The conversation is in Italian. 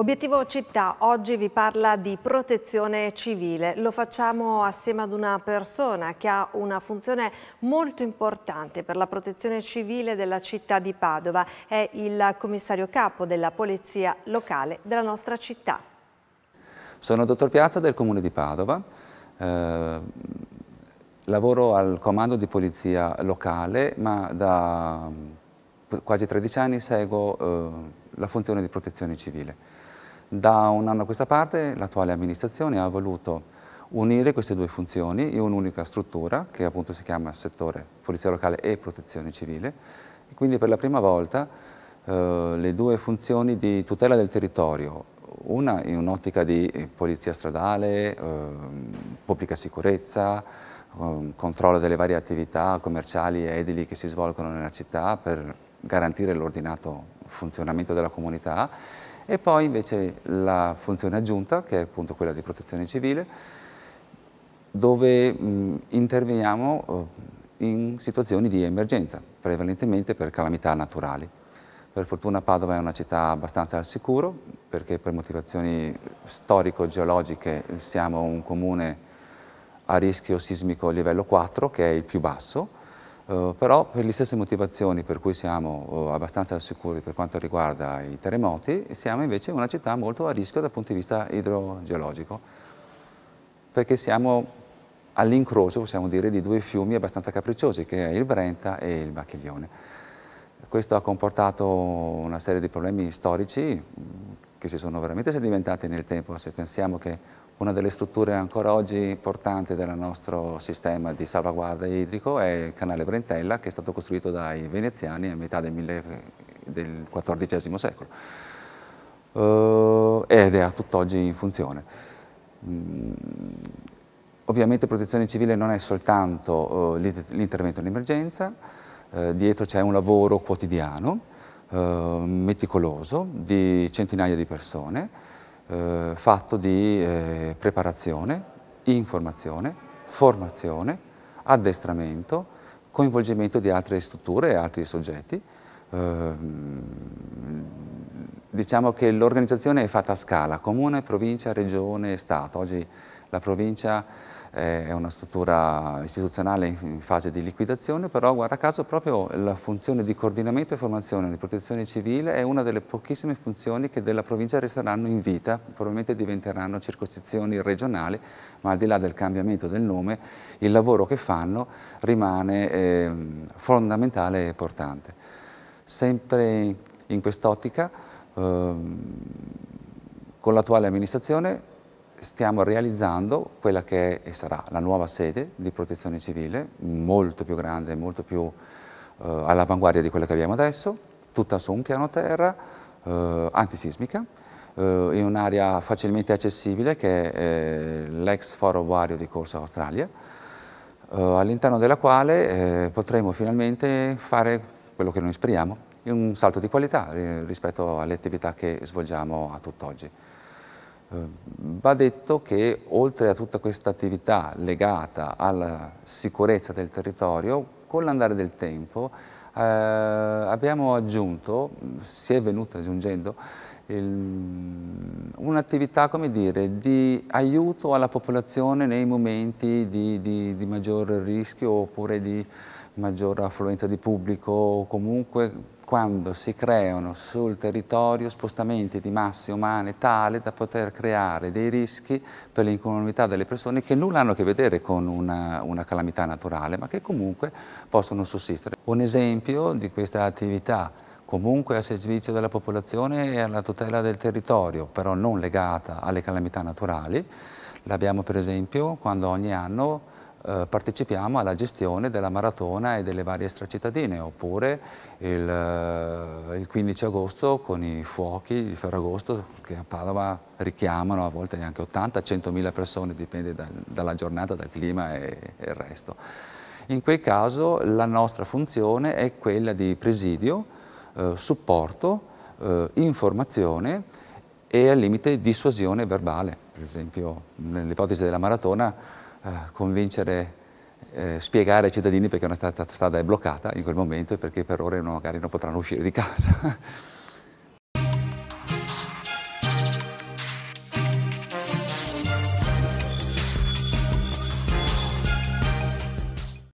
Obiettivo Città oggi vi parla di protezione civile. Lo facciamo assieme ad una persona che ha una funzione molto importante per la protezione civile della città di Padova. È il commissario capo della polizia locale della nostra città. Sono dottor Piazza del comune di Padova. Eh, lavoro al comando di polizia locale ma da mm, quasi 13 anni seguo eh, la funzione di protezione civile. Da un anno a questa parte l'attuale amministrazione ha voluto unire queste due funzioni in un'unica struttura che appunto si chiama settore Polizia Locale e Protezione Civile e quindi per la prima volta eh, le due funzioni di tutela del territorio, una in un'ottica di polizia stradale, eh, pubblica sicurezza, ehm, controllo delle varie attività commerciali e edili che si svolgono nella città per garantire l'ordinato funzionamento della comunità e poi invece la funzione aggiunta, che è appunto quella di protezione civile, dove mh, interveniamo oh, in situazioni di emergenza, prevalentemente per calamità naturali. Per fortuna Padova è una città abbastanza al sicuro, perché per motivazioni storico-geologiche siamo un comune a rischio sismico livello 4, che è il più basso, eh, però per le stesse motivazioni per cui siamo uh, abbastanza sicuri per quanto riguarda i terremoti, siamo invece una città molto a rischio dal punto di vista idrogeologico, perché siamo all'incrocio, possiamo dire, di due fiumi abbastanza capricciosi, che è il Brenta e il Bacchiglione. Questo ha comportato una serie di problemi storici mm, che si sono veramente sedimentati nel tempo, se pensiamo che una delle strutture ancora oggi importanti del nostro sistema di salvaguardia idrico è il canale Brentella che è stato costruito dai veneziani a metà del, mille, del XIV secolo uh, ed è a tutt'oggi in funzione. Mm, ovviamente protezione civile non è soltanto uh, l'intervento in emergenza, uh, dietro c'è un lavoro quotidiano, meticoloso, di centinaia di persone, eh, fatto di eh, preparazione, informazione, formazione, addestramento, coinvolgimento di altre strutture e altri soggetti, eh, diciamo che l'organizzazione è fatta a scala, comune, provincia, regione, e Stato. Oggi la provincia eh, è una struttura istituzionale in fase di liquidazione, però guarda caso proprio la funzione di coordinamento e formazione di protezione civile è una delle pochissime funzioni che della provincia resteranno in vita, probabilmente diventeranno circoscrizioni regionali, ma al di là del cambiamento del nome, il lavoro che fanno rimane eh, fondamentale e importante. Sempre in quest'ottica, Ehm, con l'attuale amministrazione stiamo realizzando quella che è, e sarà la nuova sede di protezione civile, molto più grande, molto più eh, all'avanguardia di quella che abbiamo adesso, tutta su un piano terra, eh, antisismica, eh, in un'area facilmente accessibile che è eh, l'ex foro ovario di Corso Australia, eh, all'interno della quale eh, potremo finalmente fare quello che noi speriamo, un salto di qualità rispetto alle attività che svolgiamo a tutt'oggi. Eh, va detto che oltre a tutta questa attività legata alla sicurezza del territorio, con l'andare del tempo eh, abbiamo aggiunto, si è venuta aggiungendo, un'attività di aiuto alla popolazione nei momenti di, di, di maggior rischio oppure di maggior affluenza di pubblico o comunque quando si creano sul territorio spostamenti di masse umane tale da poter creare dei rischi per l'incolumità delle persone che nulla hanno a che vedere con una, una calamità naturale, ma che comunque possono sussistere. Un esempio di questa attività comunque a servizio della popolazione e alla tutela del territorio, però non legata alle calamità naturali. L'abbiamo per esempio quando ogni anno eh, partecipiamo alla gestione della maratona e delle varie stracittadine, oppure il, eh, il 15 agosto con i fuochi di Ferragosto che a Padova richiamano a volte anche 80-100 persone, dipende da, dalla giornata, dal clima e, e il resto. In quel caso la nostra funzione è quella di presidio, eh, supporto, eh, informazione e al limite dissuasione verbale. Per esempio nell'ipotesi della maratona convincere, eh, spiegare ai cittadini perché una strada è bloccata in quel momento e perché per ore magari non potranno uscire di casa.